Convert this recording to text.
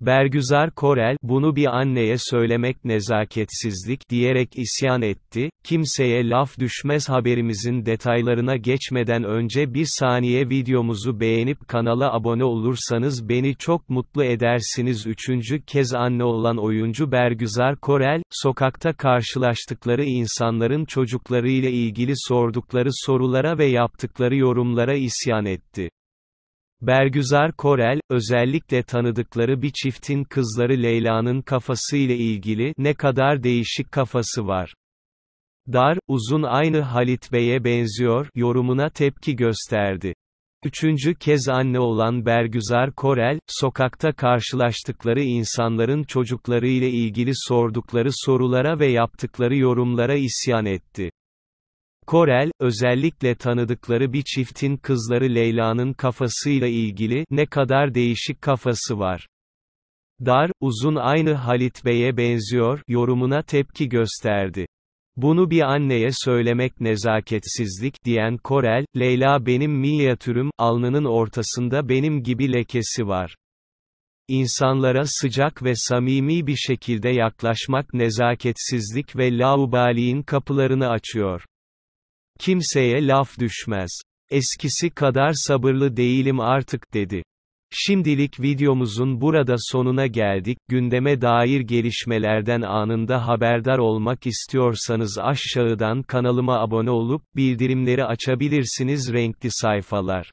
Bergüzar Korel, bunu bir anneye söylemek nezaketsizlik diyerek isyan etti, kimseye laf düşmez haberimizin detaylarına geçmeden önce bir saniye videomuzu beğenip kanala abone olursanız beni çok mutlu edersiniz. Üçüncü kez anne olan oyuncu Bergüzar Korel, sokakta karşılaştıkları insanların çocuklarıyla ilgili sordukları sorulara ve yaptıkları yorumlara isyan etti. Bergüzar Korel, özellikle tanıdıkları bir çiftin kızları Leyla'nın kafası ile ilgili ne kadar değişik kafası var. Dar, uzun aynı Halit Bey'e benziyor, yorumuna tepki gösterdi. Üçüncü kez anne olan Bergüzar Korel, sokakta karşılaştıkları insanların çocukları ile ilgili sordukları sorulara ve yaptıkları yorumlara isyan etti. Korel, özellikle tanıdıkları bir çiftin kızları Leyla'nın kafasıyla ilgili, ne kadar değişik kafası var. Dar, uzun aynı Halit Bey'e benziyor, yorumuna tepki gösterdi. Bunu bir anneye söylemek nezaketsizlik, diyen Korel, Leyla benim minyatürüm, alnının ortasında benim gibi lekesi var. İnsanlara sıcak ve samimi bir şekilde yaklaşmak nezaketsizlik ve laubaliğin kapılarını açıyor. Kimseye laf düşmez. Eskisi kadar sabırlı değilim artık dedi. Şimdilik videomuzun burada sonuna geldik. Gündeme dair gelişmelerden anında haberdar olmak istiyorsanız aşağıdan kanalıma abone olup bildirimleri açabilirsiniz. Renkli sayfalar